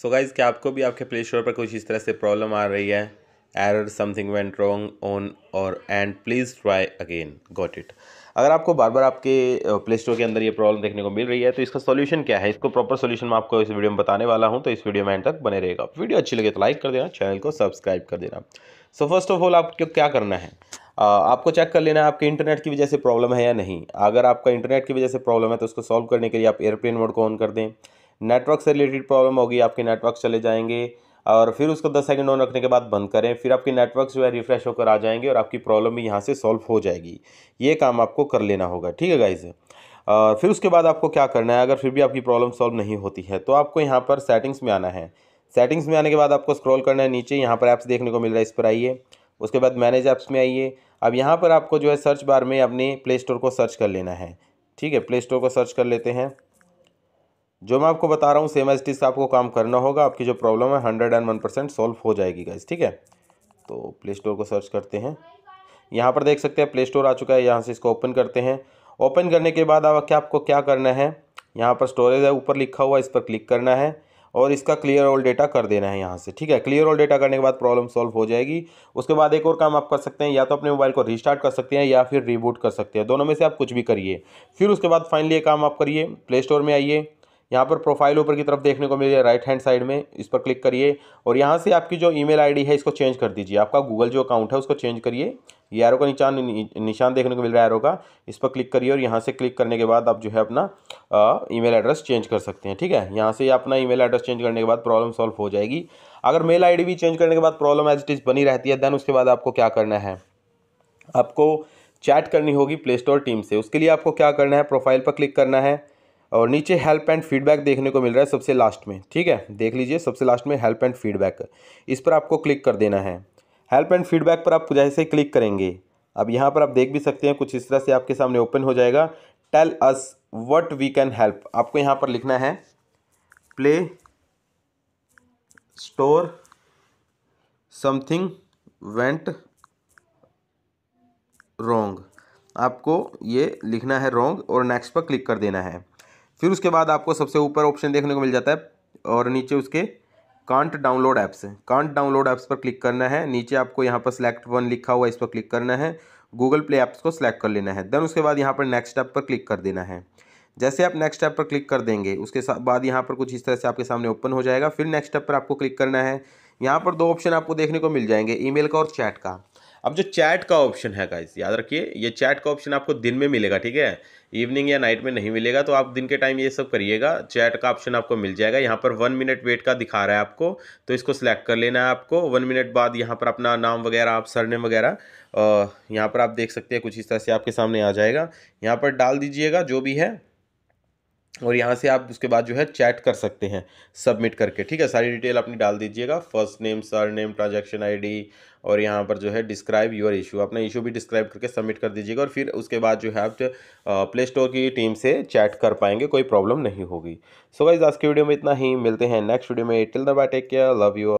so guys क्या आपको भी आपके प्ले स्टोर पर कुछ इस तरह से प्रॉब्लम आ रही है error something went wrong on और and please try again got it अगर आपको बार बार आपके प्ले स्टोर के अंदर ये प्रॉब्लम देखने को मिल रही है तो इसका सॉल्यूशन क्या है इसको प्रॉपर सॉल्यूशन मैं आपको इस वीडियो में बताने वाला हूँ तो इस वीडियो में एंड तक बने रहेगा वीडियो अच्छी लगे तो लाइक कर देना चैनल को सब्सक्राइब कर देना सो फर्स्ट ऑफ ऑल आपको क्या करना है आपको चेक कर लेना है आपके इंटरनेट की वजह से प्रॉब्लम है या नहीं अगर आपका इंटरनेट की वजह से प्रॉब्लम है तो उसको सॉल्व करने के लिए आप एयरप्लेन मोड को ऑन कर दें नेटवर्क से रिलेटेड प्रॉब्लम होगी आपके नेटवर्क चले जाएंगे और फिर उसको दस सेकंड ऑन रखने के बाद बंद करें फिर आपके नेटवर्क जो है रिफ्रेश होकर आ जाएंगे और आपकी प्रॉब्लम भी यहाँ से सॉल्व हो जाएगी ये काम आपको कर लेना होगा ठीक है गाइज़ और फिर उसके बाद आपको क्या करना है अगर फिर भी आपकी प्रॉब्लम सॉल्व नहीं होती है तो आपको यहाँ पर सेटिंग्स में आना है सेटिंग्स में आने के बाद आपको स्क्रॉल करना है नीचे यहाँ पर ऐप्स देखने को मिल रहा है इस पर आइए उसके बाद मैनेज ऐप्स में आइए अब यहाँ पर आपको जो है सर्च बार में अपने प्ले स्टोर को सर्च कर लेना है ठीक है प्ले स्टोर को सर्च कर लेते हैं जो मैं आपको बता रहा हूँ सेम एस टी से आपको काम करना होगा आपकी जो प्रॉब्लम है hundred and one percent solve हो जाएगी गाइज ठीक है तो प्ले स्टोर को सर्च करते हैं यहाँ पर देख सकते हैं प्ले स्टोर आ चुका है यहाँ से इसको ओपन करते हैं ओपन करने के बाद अब क्या आपको क्या करना है यहाँ पर स्टोरेज है ऊपर लिखा हुआ इस पर क्लिक करना है और इसका क्लियर ऑल डेटा कर देना है यहाँ से ठीक है क्लियर ऑल डेटा करने के बाद प्रॉब्लम सॉल्व हो जाएगी उसके बाद एक और काम आप कर सकते हैं या तो अपने मोबाइल को रिस्टार्ट कर सकते हैं या फिर रिबूट कर सकते हैं दोनों में से आप कुछ भी करिए फिर उसके बाद फाइनली ये काम आप करिए प्ले स्टोर में आइए यहाँ पर प्रोफाइल ऊपर की तरफ देखने को मिल जाए राइट हैंड साइड में इस पर क्लिक करिए और यहाँ से आपकी जो ईमेल आईडी है इसको चेंज कर दीजिए आपका गूगल जो अकाउंट है उसको चेंज करिए ये एरो का निशान निशान देखने को मिल रहा है एरो का इस पर क्लिक करिए और यहाँ से क्लिक करने के बाद आप जो है अपना मेल एड्रेस चेंज कर सकते हैं ठीक है यहाँ से अपना मेल एड्रेस चेंज करने के बाद प्रॉब्लम सॉल्व हो जाएगी अगर मेल आई भी चेंज करने के बाद प्रॉब्लम एज इट इज़ बनी रहती है देन उसके बाद आपको क्या करना है आपको चैट करनी होगी प्ले स्टोर टीम से उसके लिए आपको क्या करना है प्रोफाइल पर क्लिक करना है और नीचे हेल्प एंड फीडबैक देखने को मिल रहा है सबसे लास्ट में ठीक है देख लीजिए सबसे लास्ट में हेल्प एंड फीडबैक इस पर आपको क्लिक कर देना है हेल्प एंड फीडबैक पर आप जैसे क्लिक करेंगे अब यहाँ पर आप देख भी सकते हैं कुछ इस तरह से आपके सामने ओपन हो जाएगा tell us what we can help आपको यहाँ पर लिखना है play store something went wrong आपको ये लिखना है रोंग और नेक्स्ट पर क्लिक कर देना है फिर उसके बाद आपको सबसे ऊपर ऑप्शन देखने को मिल जाता है और नीचे उसके can't download apps can't download apps पर क्लिक करना है नीचे आपको यहाँ पर सिलेक्ट वन लिखा हुआ इस पर क्लिक करना है गूगल प्ले ऐप्स को सिलेक्ट कर लेना है देन उसके बाद यहाँ पर नेक्स्ट ऐप पर क्लिक कर देना है जैसे आप नेक्स्ट ऐप पर क्लिक कर देंगे उसके बाद यहाँ पर कुछ इस तरह से आपके सामने ओपन हो जाएगा फिर नेक्स्ट ऐप पर आपको क्लिक करना है यहाँ पर दो ऑप्शन आपको देखने को मिल जाएंगे ईमेल का और चैट का अब जो चैट का ऑप्शन है गाइज याद रखिए ये चैट का ऑप्शन आपको दिन में मिलेगा ठीक है इवनिंग या नाइट में नहीं मिलेगा तो आप दिन के टाइम ये सब करिएगा चैट का ऑप्शन आपको मिल जाएगा यहाँ पर वन मिनट वेट का दिखा रहा है आपको तो इसको सिलेक्ट कर लेना है आपको वन मिनट बाद यहाँ पर अपना नाम वगैरह आप सरनेम वगैरह यहाँ पर आप देख सकते हैं कुछ इस तरह से आपके सामने आ जाएगा यहाँ पर डाल दीजिएगा जो भी है और यहाँ से आप उसके बाद जो है चैट कर सकते हैं सबमिट करके ठीक है सारी डिटेल अपनी डाल दीजिएगा first name surname transaction I और यहाँ पर जो है डिस्क्राइब योर इशू अपना इशू भी डिस्क्राइब करके सबमिट कर दीजिएगा और फिर उसके बाद जो है आप प्ले स्टोर की टीम से चैट कर पाएंगे कोई प्रॉब्लम नहीं होगी सो so गाइज आज की वीडियो में इतना ही मिलते हैं नेक्स्ट वीडियो में till then bye take care love you